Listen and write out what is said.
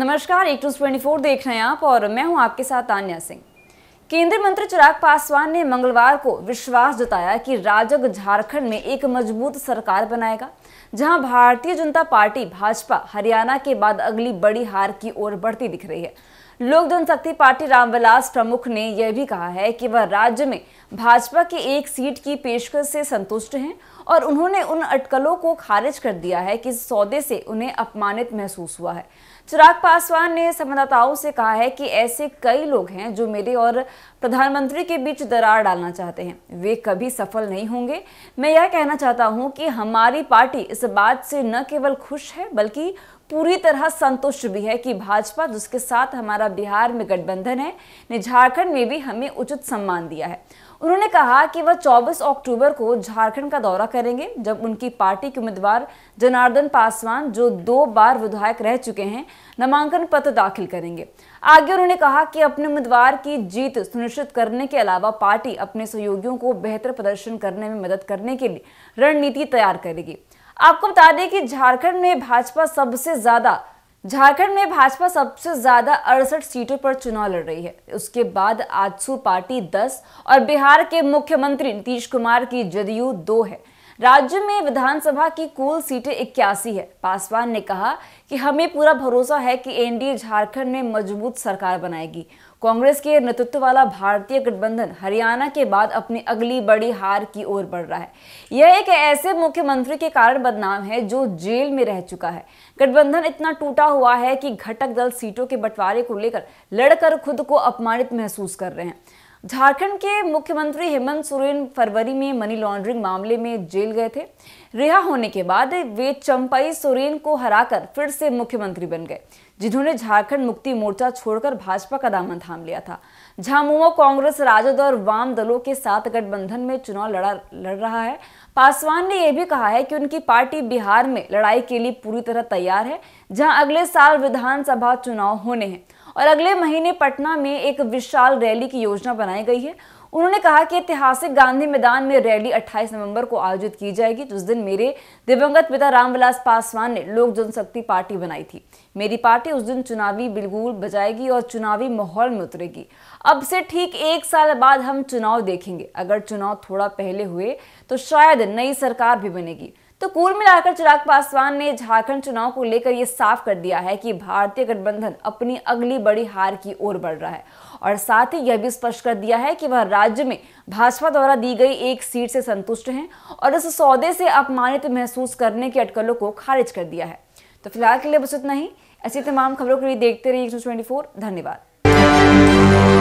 नमस्कार एक टूज twenty four देख रहे हैं आप और मैं हूं आपके साथ आन्या सिंह केंद्रीय मंत्री चिराग पासवान ने मंगलवार को विश्वास जताया कि राजग झारखंड में एक मजबूत सरकार बनाएगा जहां भारतीय जनता पार्टी भाजपा हरियाणा के बाद अगली बड़ी हार की ओर बढ़ती दिख रही है लोक जनशक्ति पार्टी रामविलास प्रमुख ने यह भी कहा है कि वह राज्य में भाजपा के एक सीट की पेशकश से संतुष्ट हैं और उन्होंने उन अटकलों को खारिज कर दिया है कि सौदे से उन्हें अपमानित महसूस हुआ है चिराग पासवान ने संवाददाताओं से कहा है कि ऐसे कई लोग हैं जो मेरे और प्रधानमंत्री के बीच दरार डालना चाहते हैं वे कभी सफल नहीं होंगे मैं यह कहना चाहता हूं कि हमारी पार्टी इस बात से न केवल खुश है बल्कि पूरी तरह संतुष्ट भी है कि भाजपा जिसके साथ हमारा बिहार में गठबंधन है ने झारखंड में भी हमें उचित सम्मान दिया है उन्होंने कहा कि वह 24 अक्टूबर को झारखंड का दौरा करेंगे जब उनकी पार्टी के उम्मीदवार जनार्दन पासवान जो दो बार विधायक रह चुके हैं नामांकन पत्र दाखिल करेंगे आगे उन्होंने कहा कि अपने उम्मीदवार की जीत सुनिश्चित करने के अलावा पार्टी अपने सहयोगियों को बेहतर प्रदर्शन करने में मदद करने के लिए रणनीति तैयार करेगी आपको बता दें कि झारखंड में भाजपा सबसे ज्यादा झारखंड में भाजपा सबसे ज्यादा अड़सठ सीटों पर चुनाव लड़ रही है उसके बाद आजसू पार्टी 10 और बिहार के मुख्यमंत्री नीतीश कुमार की जदयू दो है राज्य में विधानसभा की कुल सीटें इक्यासी है पासवान ने कहा कि हमें पूरा भरोसा है कि एनडीए झारखंड में मजबूत सरकार बनाएगी कांग्रेस के नेतृत्व वाला भारतीय गठबंधन हरियाणा के बाद अपनी अगली बड़ी हार की ओर बढ़ रहा है यह एक ऐसे मुख्यमंत्री के कारण बदनाम है जो जेल में रह चुका है गठबंधन इतना टूटा हुआ है कि घटक दल सीटों के बंटवारे को लेकर लड़कर खुद को अपमानित महसूस कर रहे हैं झारखंड के मुख्यमंत्री हेमंत सोरेन फरवरी में मनी लॉन्ड्रिंग मामले में जेल गए थे रिहा होने के बाद वे चंपाई सोरेन को हराकर फिर से मुख्यमंत्री बन गए जिन्होंने झारखंड मुक्ति मोर्चा छोड़कर भाजपा का दामन थाम लिया था झामुमो कांग्रेस राजद और वाम दलों के साथ गठबंधन में चुनाव लड़ा लड़ रहा है पासवान ने यह भी कहा है कि उनकी पार्टी बिहार में लड़ाई के लिए पूरी तरह तैयार है जहां अगले साल विधानसभा चुनाव होने हैं और अगले महीने पटना में एक विशाल रैली की योजना बनाई गई है उन्होंने कहा कि ऐतिहासिक गांधी मैदान में रैली 28 नवंबर को आयोजित की जाएगी जिस दिन मेरे दिवंगत पिता रामविलास पासवान ने लोक जनशक्ति पार्टी बनाई थी मेरी पार्टी उस दिन चुनावी बिलगुल बजाएगी और चुनावी माहौल में उतरेगी अब से ठीक एक साल बाद हम चुनाव देखेंगे अगर चुनाव थोड़ा पहले हुए तो शायद नई सरकार भी बनेगी तो कुल मिलाकर चिराग पासवान ने झारखंड चुनाव को लेकर यह साफ कर दिया है कि भारतीय गठबंधन अपनी अगली बड़ी हार की ओर बढ़ रहा है और साथ ही यह भी स्पष्ट कर दिया है कि वह राज्य में भाजपा द्वारा दी गई एक सीट से संतुष्ट हैं और इस सौदे से अपमानित महसूस करने की अटकलों को खारिज कर दिया है तो फिलहाल के लिए बस इतना ही ऐसी तमाम खबरों के लिए देखते रहिए धन्यवाद